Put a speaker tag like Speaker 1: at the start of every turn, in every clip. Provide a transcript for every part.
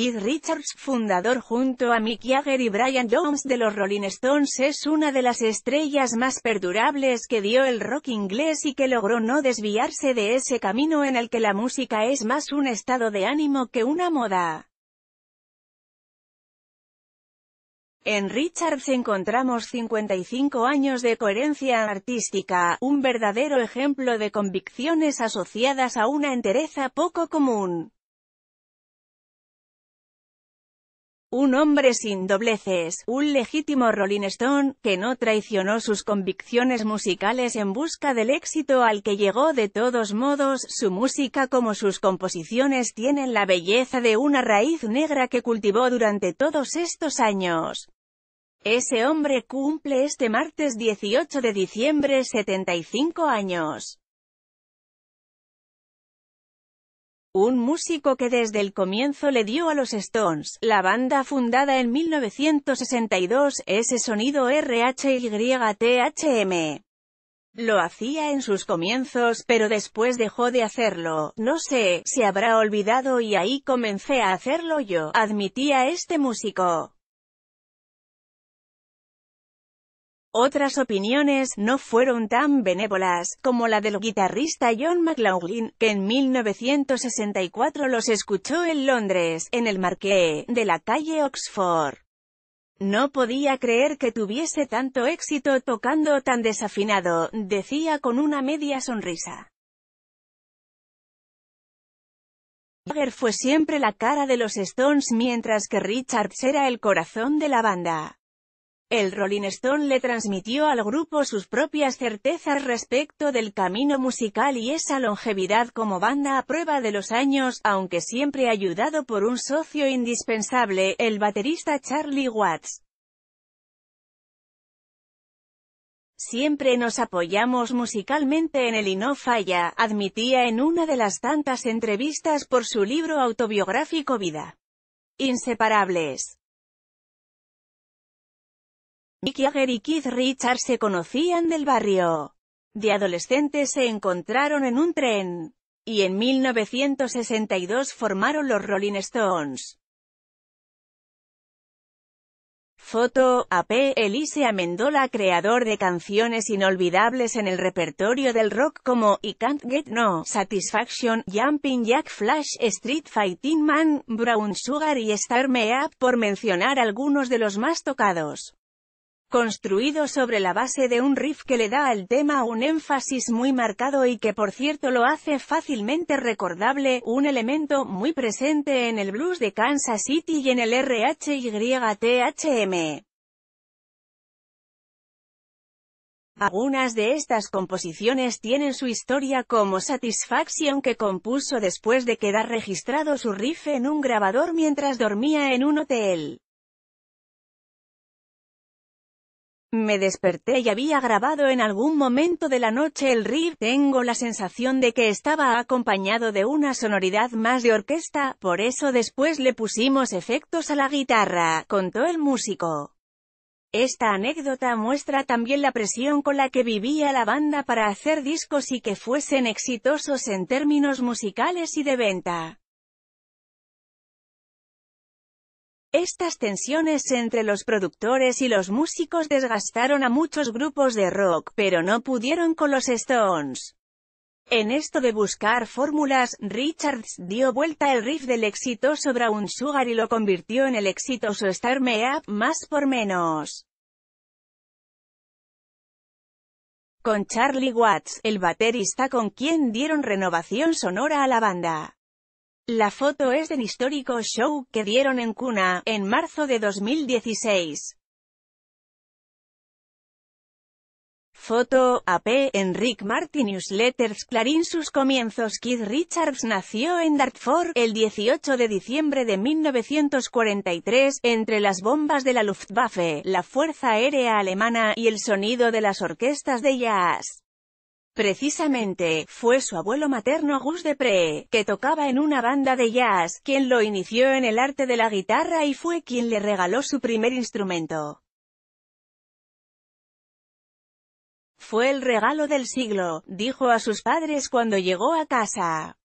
Speaker 1: Keith Richards, fundador junto a Mick Jagger y Brian Jones de los Rolling Stones, es una de las estrellas más perdurables que dio el rock inglés y que logró no desviarse de ese camino en el que la música es más un estado de ánimo que una moda. En Richards encontramos 55 años de coherencia artística, un verdadero ejemplo de convicciones asociadas a una entereza poco común. Un hombre sin dobleces, un legítimo Rolling Stone, que no traicionó sus convicciones musicales en busca del éxito al que llegó de todos modos, su música como sus composiciones tienen la belleza de una raíz negra que cultivó durante todos estos años. Ese hombre cumple este martes 18 de diciembre 75 años. un músico que desde el comienzo le dio a los Stones, la banda fundada en 1962, ese sonido RHYTHM. Lo hacía en sus comienzos, pero después dejó de hacerlo, no sé, se habrá olvidado y ahí comencé a hacerlo yo, admitía este músico. Otras opiniones no fueron tan benévolas, como la del guitarrista John McLaughlin, que en 1964 los escuchó en Londres, en el Marqué, de la calle Oxford. No podía creer que tuviese tanto éxito tocando tan desafinado, decía con una media sonrisa. Jagger fue siempre la cara de los Stones mientras que Richards era el corazón de la banda. El Rolling Stone le transmitió al grupo sus propias certezas respecto del camino musical y esa longevidad como banda a prueba de los años, aunque siempre ayudado por un socio indispensable, el baterista Charlie Watts. Siempre nos apoyamos musicalmente en el y no falla, admitía en una de las tantas entrevistas por su libro autobiográfico Vida. Inseparables. Mick Jagger y Keith Richards se conocían del barrio. De adolescentes se encontraron en un tren. Y en 1962 formaron los Rolling Stones. Foto, AP, Elise Amendola creador de canciones inolvidables en el repertorio del rock como I Can't Get No, Satisfaction, Jumping Jack Flash, Street Fighting Man, Brown Sugar y Star Me Up por mencionar algunos de los más tocados construido sobre la base de un riff que le da al tema un énfasis muy marcado y que por cierto lo hace fácilmente recordable, un elemento muy presente en el blues de Kansas City y en el RHYTHM. Algunas de estas composiciones tienen su historia como Satisfaction que compuso después de quedar registrado su riff en un grabador mientras dormía en un hotel. Me desperté y había grabado en algún momento de la noche el riff. Tengo la sensación de que estaba acompañado de una sonoridad más de orquesta, por eso después le pusimos efectos a la guitarra, contó el músico. Esta anécdota muestra también la presión con la que vivía la banda para hacer discos y que fuesen exitosos en términos musicales y de venta. Estas tensiones entre los productores y los músicos desgastaron a muchos grupos de rock, pero no pudieron con los Stones. En esto de buscar fórmulas, Richards dio vuelta el riff del exitoso Brown Sugar y lo convirtió en el exitoso Star Me Up, más por menos. Con Charlie Watts, el baterista con quien dieron renovación sonora a la banda. La foto es del histórico show que dieron en Cuna, en marzo de 2016. Foto, AP, Enric Martin Newsletters Clarín Sus comienzos Keith Richards nació en Dartford, el 18 de diciembre de 1943, entre las bombas de la Luftwaffe, la Fuerza Aérea Alemana, y el sonido de las orquestas de jazz. Precisamente, fue su abuelo materno Gus Depree, que tocaba en una banda de jazz, quien lo inició en el arte de la guitarra y fue quien le regaló su primer instrumento. Fue el regalo del siglo, dijo a sus padres cuando llegó a casa.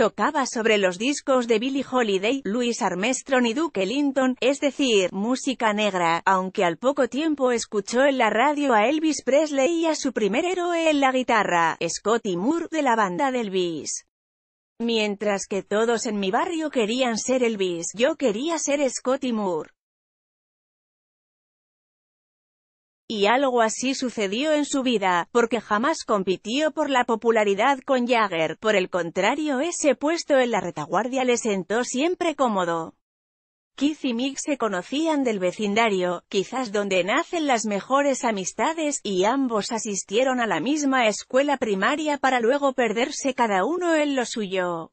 Speaker 1: Tocaba sobre los discos de Billie Holiday, Louis Armstrong y Duke Ellington, es decir, música negra, aunque al poco tiempo escuchó en la radio a Elvis Presley y a su primer héroe en la guitarra, Scotty Moore, de la banda de Elvis. Mientras que todos en mi barrio querían ser Elvis, yo quería ser Scotty Moore. Y algo así sucedió en su vida, porque jamás compitió por la popularidad con Jagger, por el contrario ese puesto en la retaguardia le sentó siempre cómodo. Keith y Mick se conocían del vecindario, quizás donde nacen las mejores amistades, y ambos asistieron a la misma escuela primaria para luego perderse cada uno en lo suyo.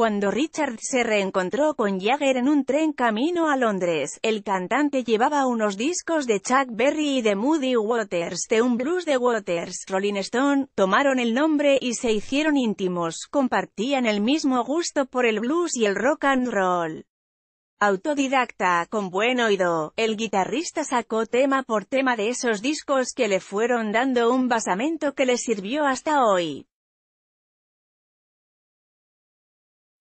Speaker 1: Cuando Richard se reencontró con Jagger en un tren camino a Londres, el cantante llevaba unos discos de Chuck Berry y de Moody Waters, de un blues de Waters, Rolling Stone, tomaron el nombre y se hicieron íntimos, compartían el mismo gusto por el blues y el rock and roll. Autodidacta, con buen oído, el guitarrista sacó tema por tema de esos discos que le fueron dando un basamento que le sirvió hasta hoy.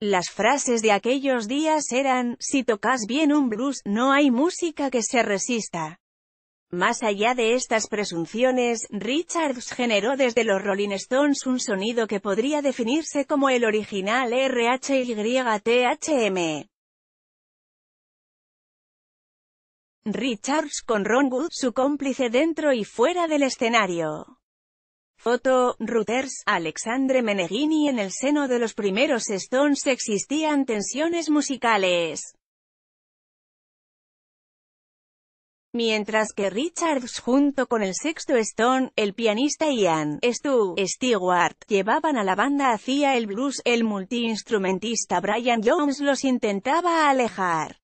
Speaker 1: Las frases de aquellos días eran, si tocas bien un blues, no hay música que se resista. Más allá de estas presunciones, Richards generó desde los Rolling Stones un sonido que podría definirse como el original RHYTHM. Richards con Ron Wood su cómplice dentro y fuera del escenario. Foto, Reuters, Alexandre Meneghini En el seno de los primeros Stones existían tensiones musicales. Mientras que Richards junto con el sexto Stone, el pianista Ian Stu Stewart, llevaban a la banda hacia el blues, el multiinstrumentista Brian Jones los intentaba alejar.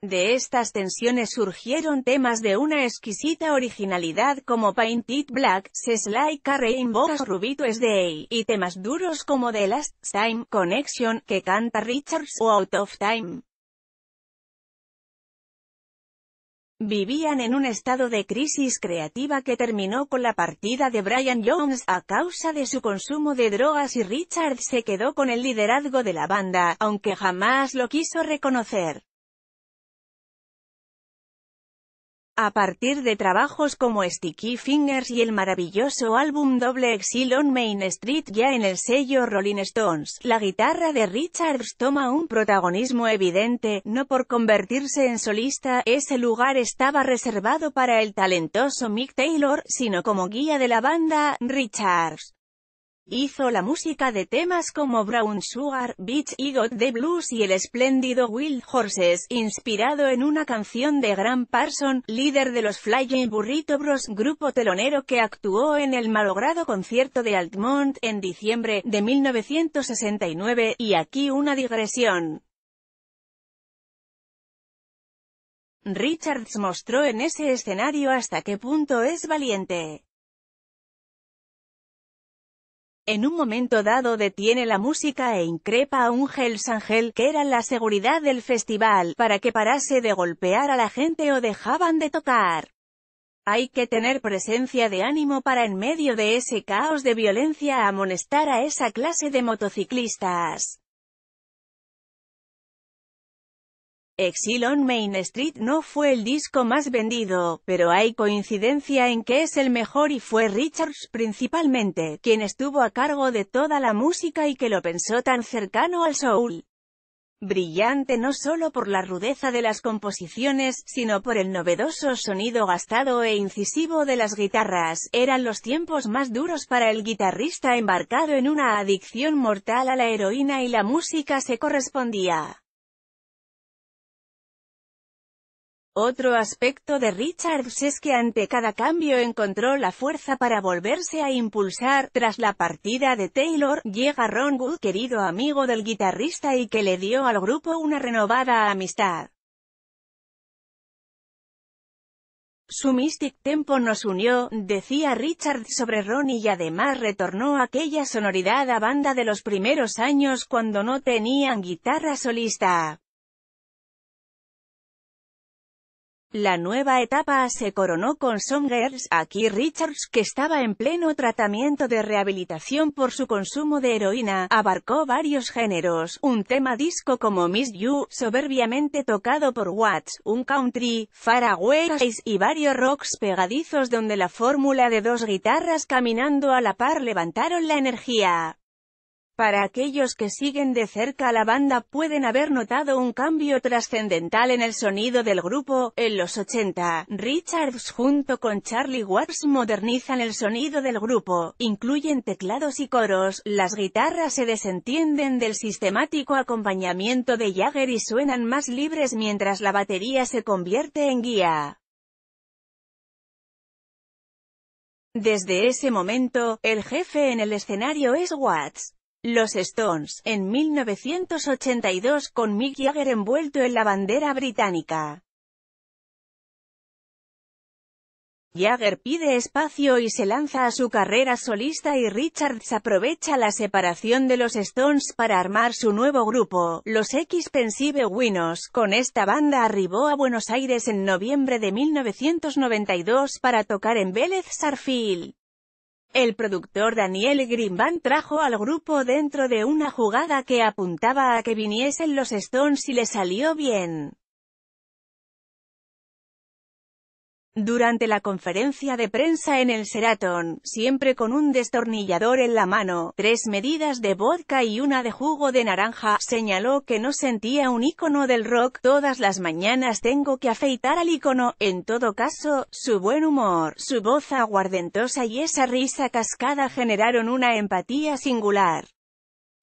Speaker 1: De estas tensiones surgieron temas de una exquisita originalidad como Paint It Black, Says Like a Rainbow Rubito Day, y temas duros como The Last Time Connection, que canta Richards Out of Time. Vivían en un estado de crisis creativa que terminó con la partida de Brian Jones a causa de su consumo de drogas y Richards se quedó con el liderazgo de la banda, aunque jamás lo quiso reconocer. a partir de trabajos como Sticky Fingers y el maravilloso álbum Doble Exil on Main Street ya en el sello Rolling Stones, la guitarra de Richards toma un protagonismo evidente, no por convertirse en solista, ese lugar estaba reservado para el talentoso Mick Taylor, sino como guía de la banda, Richards Hizo la música de temas como Brown Sugar, Beach Eagle, the Blues y el espléndido Wild Horses, inspirado en una canción de Graham Parsons, líder de los Flying Burrito Bros, grupo telonero que actuó en el malogrado concierto de Altmont en diciembre de 1969, y aquí una digresión. Richards mostró en ese escenario hasta qué punto es valiente. En un momento dado detiene la música e increpa a un Hells que era la seguridad del festival, para que parase de golpear a la gente o dejaban de tocar. Hay que tener presencia de ánimo para en medio de ese caos de violencia amonestar a esa clase de motociclistas. Exil on Main Street no fue el disco más vendido, pero hay coincidencia en que es el mejor y fue Richards, principalmente, quien estuvo a cargo de toda la música y que lo pensó tan cercano al soul. Brillante no solo por la rudeza de las composiciones, sino por el novedoso sonido gastado e incisivo de las guitarras, eran los tiempos más duros para el guitarrista embarcado en una adicción mortal a la heroína y la música se correspondía. Otro aspecto de Richards es que ante cada cambio encontró la fuerza para volverse a impulsar. Tras la partida de Taylor, llega Ron Wood, querido amigo del guitarrista y que le dio al grupo una renovada amistad. Su Mystic Tempo nos unió, decía Richards sobre Ron y además retornó aquella sonoridad a banda de los primeros años cuando no tenían guitarra solista. La nueva etapa se coronó con Some Girls, aquí Richards, que estaba en pleno tratamiento de rehabilitación por su consumo de heroína, abarcó varios géneros, un tema disco como Miss You, soberbiamente tocado por Watts, un country, Faraway y varios rocks pegadizos donde la fórmula de dos guitarras caminando a la par levantaron la energía. Para aquellos que siguen de cerca a la banda pueden haber notado un cambio trascendental en el sonido del grupo. En los 80, Richards junto con Charlie Watts modernizan el sonido del grupo, incluyen teclados y coros, las guitarras se desentienden del sistemático acompañamiento de Jagger y suenan más libres mientras la batería se convierte en guía. Desde ese momento, el jefe en el escenario es Watts. Los Stones, en 1982 con Mick Jagger envuelto en la bandera británica. Jagger pide espacio y se lanza a su carrera solista y Richards aprovecha la separación de los Stones para armar su nuevo grupo, los X-Pensive Winos. Con esta banda arribó a Buenos Aires en noviembre de 1992 para tocar en Vélez Sarfield. El productor Daniel Grimban trajo al grupo dentro de una jugada que apuntaba a que viniesen los Stones y le salió bien. Durante la conferencia de prensa en el Seraton, siempre con un destornillador en la mano, tres medidas de vodka y una de jugo de naranja, señaló que no sentía un ícono del rock, todas las mañanas tengo que afeitar al ícono, en todo caso, su buen humor, su voz aguardentosa y esa risa cascada generaron una empatía singular.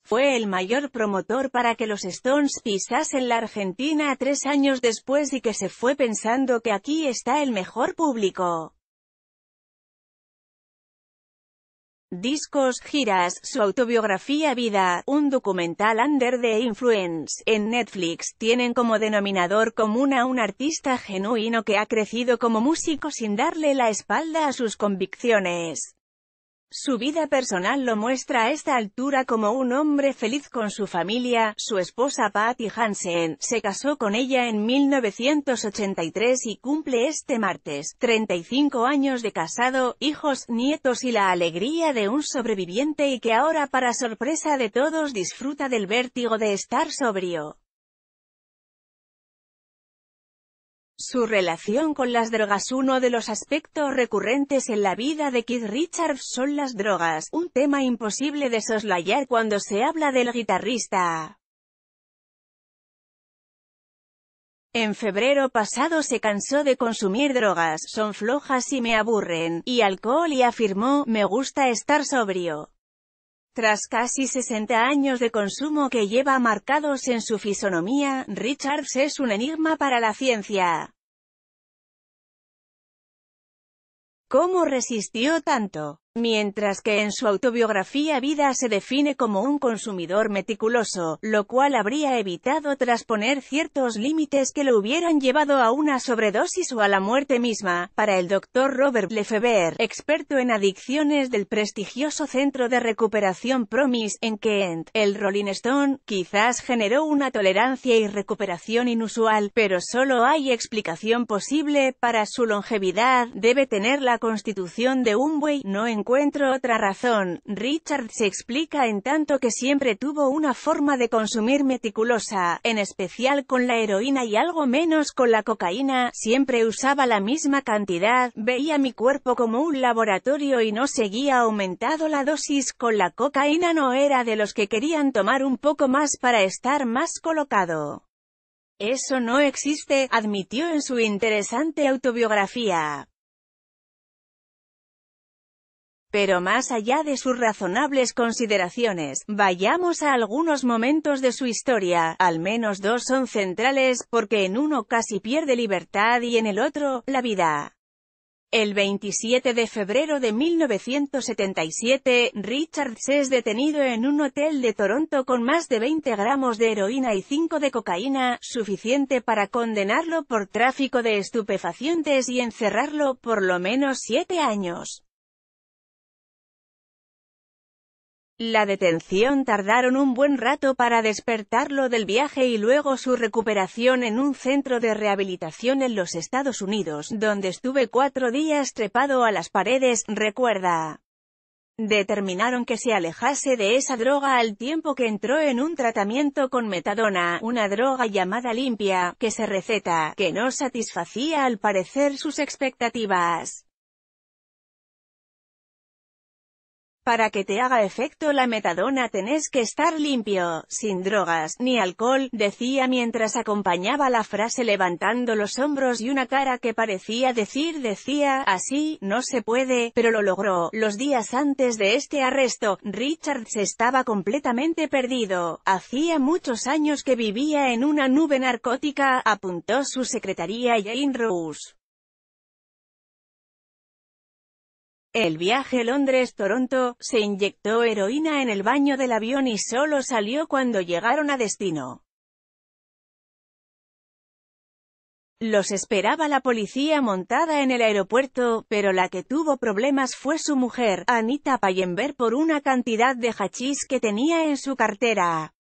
Speaker 1: Fue el mayor promotor para que los Stones pisasen la Argentina tres años después y que se fue pensando que aquí está el mejor público. Discos, giras, su autobiografía Vida, un documental under the influence, en Netflix, tienen como denominador común a un artista genuino que ha crecido como músico sin darle la espalda a sus convicciones. Su vida personal lo muestra a esta altura como un hombre feliz con su familia, su esposa Patty Hansen, se casó con ella en 1983 y cumple este martes, 35 años de casado, hijos, nietos y la alegría de un sobreviviente y que ahora para sorpresa de todos disfruta del vértigo de estar sobrio. Su relación con las drogas Uno de los aspectos recurrentes en la vida de Keith Richards son las drogas, un tema imposible de soslayar cuando se habla del guitarrista. En febrero pasado se cansó de consumir drogas, son flojas y me aburren, y alcohol y afirmó, me gusta estar sobrio. Tras casi 60 años de consumo que lleva marcados en su fisonomía, Richards es un enigma para la ciencia. ¿Cómo resistió tanto? Mientras que en su autobiografía Vida se define como un consumidor meticuloso, lo cual habría evitado trasponer ciertos límites que lo hubieran llevado a una sobredosis o a la muerte misma, para el doctor Robert Lefebvre, experto en adicciones del prestigioso Centro de Recuperación Promis, en Kent, el Rolling Stone, quizás generó una tolerancia y recuperación inusual, pero solo hay explicación posible para su longevidad, debe tener la constitución de un buey, no en encuentro otra razón, Richard se explica en tanto que siempre tuvo una forma de consumir meticulosa, en especial con la heroína y algo menos con la cocaína, siempre usaba la misma cantidad, veía mi cuerpo como un laboratorio y no seguía aumentado la dosis, con la cocaína no era de los que querían tomar un poco más para estar más colocado. Eso no existe, admitió en su interesante autobiografía. Pero más allá de sus razonables consideraciones, vayamos a algunos momentos de su historia, al menos dos son centrales, porque en uno casi pierde libertad y en el otro, la vida. El 27 de febrero de 1977, Richards es detenido en un hotel de Toronto con más de 20 gramos de heroína y 5 de cocaína, suficiente para condenarlo por tráfico de estupefacientes y encerrarlo por lo menos 7 años. La detención tardaron un buen rato para despertarlo del viaje y luego su recuperación en un centro de rehabilitación en los Estados Unidos, donde estuve cuatro días trepado a las paredes, recuerda. Determinaron que se alejase de esa droga al tiempo que entró en un tratamiento con metadona, una droga llamada limpia, que se receta, que no satisfacía al parecer sus expectativas. Para que te haga efecto la metadona tenés que estar limpio, sin drogas, ni alcohol, decía mientras acompañaba la frase levantando los hombros y una cara que parecía decir decía, así, no se puede, pero lo logró. Los días antes de este arresto, Richards estaba completamente perdido. Hacía muchos años que vivía en una nube narcótica, apuntó su secretaría Jane Rose. El viaje Londres-Toronto, se inyectó heroína en el baño del avión y solo salió cuando llegaron a destino. Los esperaba la policía montada en el aeropuerto, pero la que tuvo problemas fue su mujer, Anita Payenber, por una cantidad de hachís que tenía en su cartera.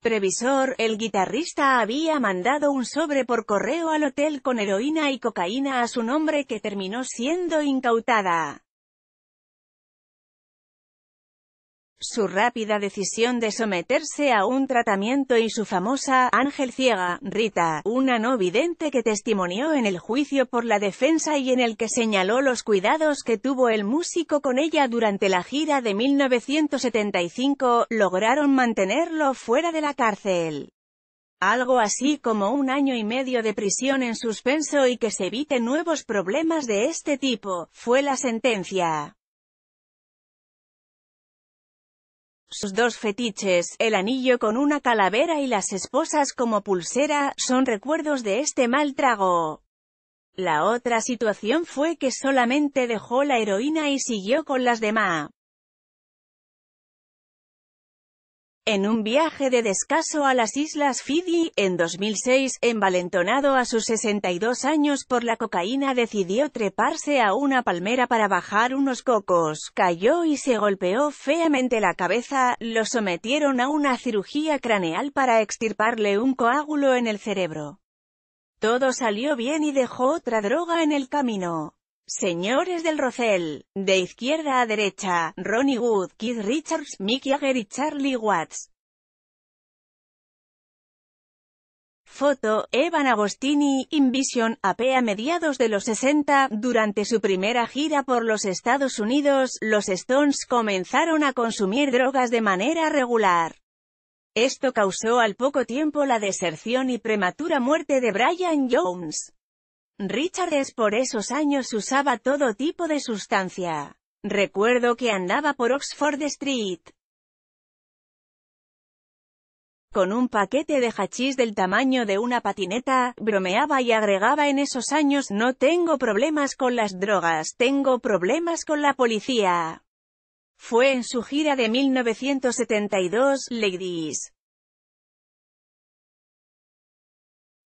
Speaker 1: Previsor, el guitarrista había mandado un sobre por correo al hotel con heroína y cocaína a su nombre que terminó siendo incautada. Su rápida decisión de someterse a un tratamiento y su famosa «Ángel ciega», Rita, una no vidente que testimonió en el juicio por la defensa y en el que señaló los cuidados que tuvo el músico con ella durante la gira de 1975, lograron mantenerlo fuera de la cárcel. Algo así como un año y medio de prisión en suspenso y que se evite nuevos problemas de este tipo, fue la sentencia. Sus dos fetiches, el anillo con una calavera y las esposas como pulsera, son recuerdos de este mal trago. La otra situación fue que solamente dejó la heroína y siguió con las demás. En un viaje de descaso a las Islas Fidi, en 2006, envalentonado a sus 62 años por la cocaína decidió treparse a una palmera para bajar unos cocos, cayó y se golpeó feamente la cabeza, lo sometieron a una cirugía craneal para extirparle un coágulo en el cerebro. Todo salió bien y dejó otra droga en el camino. Señores del Rosell, de izquierda a derecha, Ronnie Wood, Keith Richards, Mick Jagger y Charlie Watts. Foto, Evan Agostini, Invision, AP a mediados de los 60, durante su primera gira por los Estados Unidos, los Stones comenzaron a consumir drogas de manera regular. Esto causó al poco tiempo la deserción y prematura muerte de Brian Jones es por esos años usaba todo tipo de sustancia. Recuerdo que andaba por Oxford Street con un paquete de hachís del tamaño de una patineta, bromeaba y agregaba en esos años «No tengo problemas con las drogas, tengo problemas con la policía». Fue en su gira de 1972, Ladies.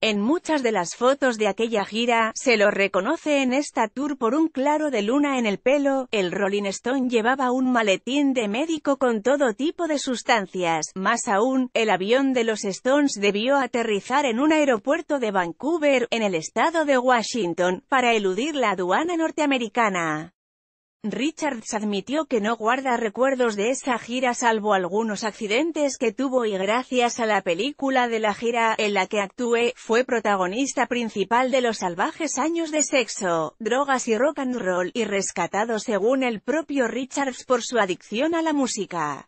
Speaker 1: En muchas de las fotos de aquella gira, se lo reconoce en esta tour por un claro de luna en el pelo, el Rolling Stone llevaba un maletín de médico con todo tipo de sustancias, más aún, el avión de los Stones debió aterrizar en un aeropuerto de Vancouver, en el estado de Washington, para eludir la aduana norteamericana. Richards admitió que no guarda recuerdos de esa gira salvo algunos accidentes que tuvo y gracias a la película de la gira, en la que actué, fue protagonista principal de los salvajes años de sexo, drogas y rock and roll, y rescatado según el propio Richards por su adicción a la música.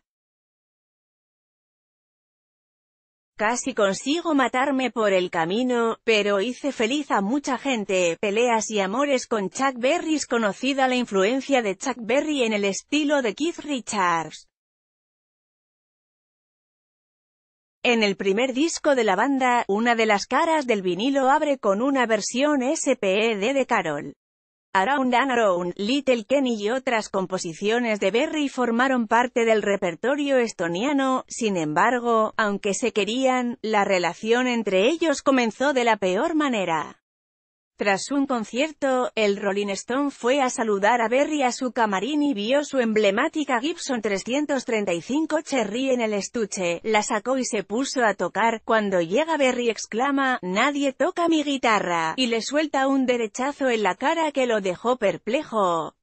Speaker 1: Casi consigo matarme por el camino, pero hice feliz a mucha gente, peleas y amores con Chuck Berry es conocida la influencia de Chuck Berry en el estilo de Keith Richards. En el primer disco de la banda, una de las caras del vinilo abre con una versión SPED de Carol. Around and Around, Little Kenny y otras composiciones de Berry formaron parte del repertorio estoniano, sin embargo, aunque se querían, la relación entre ellos comenzó de la peor manera. Tras un concierto, el Rolling Stone fue a saludar a Berry a su camarín y vio su emblemática Gibson 335 Cherry en el estuche, la sacó y se puso a tocar, cuando llega Berry exclama, «Nadie toca mi guitarra», y le suelta un derechazo en la cara que lo dejó perplejo.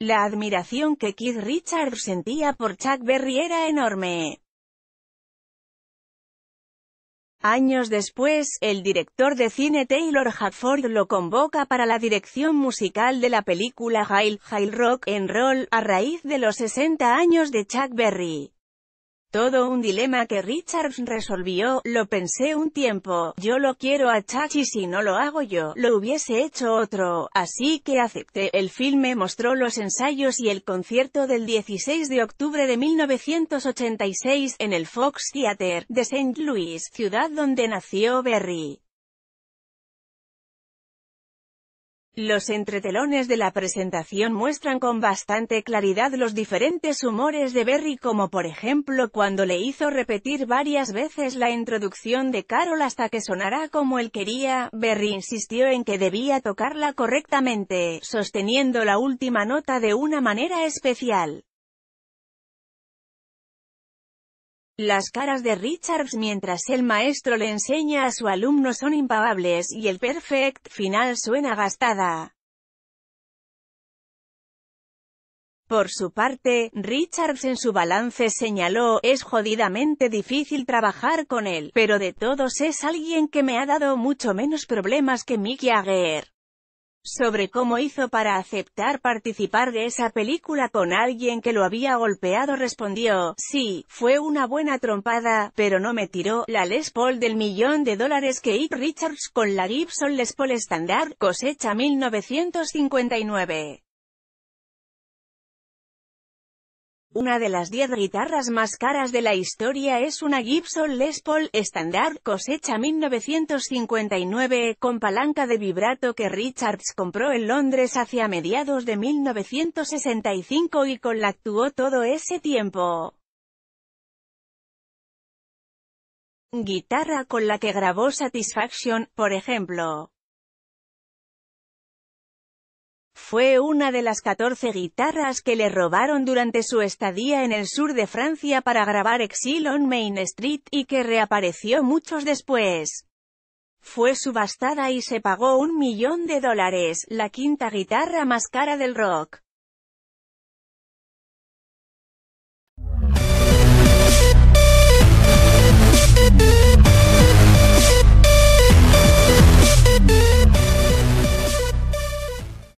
Speaker 1: La admiración que Keith Richards sentía por Chuck Berry era enorme. Años después, el director de cine Taylor Hatford lo convoca para la dirección musical de la película Hail, Hail Rock en Roll, a raíz de los 60 años de Chuck Berry. Todo un dilema que Richards resolvió, lo pensé un tiempo, yo lo quiero a Chachi si no lo hago yo, lo hubiese hecho otro, así que acepté. El filme mostró los ensayos y el concierto del 16 de octubre de 1986, en el Fox Theater, de St. Louis, ciudad donde nació Berry. Los entretelones de la presentación muestran con bastante claridad los diferentes humores de Berry como por ejemplo cuando le hizo repetir varias veces la introducción de Carol hasta que sonara como él quería, Berry insistió en que debía tocarla correctamente, sosteniendo la última nota de una manera especial. Las caras de Richards mientras el maestro le enseña a su alumno son impagables y el perfect final suena gastada. Por su parte, Richards en su balance señaló, es jodidamente difícil trabajar con él, pero de todos es alguien que me ha dado mucho menos problemas que Mick Jagger sobre cómo hizo para aceptar participar de esa película con alguien que lo había golpeado respondió, sí, fue una buena trompada, pero no me tiró, la Les Paul del millón de dólares que Ike Richards con la Gibson Les Paul Standard cosecha 1959. Una de las 10 guitarras más caras de la historia es una Gibson Les Paul Standard cosecha 1959 con palanca de vibrato que Richards compró en Londres hacia mediados de 1965 y con la actuó todo ese tiempo. Guitarra con la que grabó Satisfaction, por ejemplo. Fue una de las 14 guitarras que le robaron durante su estadía en el sur de Francia para grabar Exil on Main Street y que reapareció muchos después. Fue subastada y se pagó un millón de dólares, la quinta guitarra más cara del rock.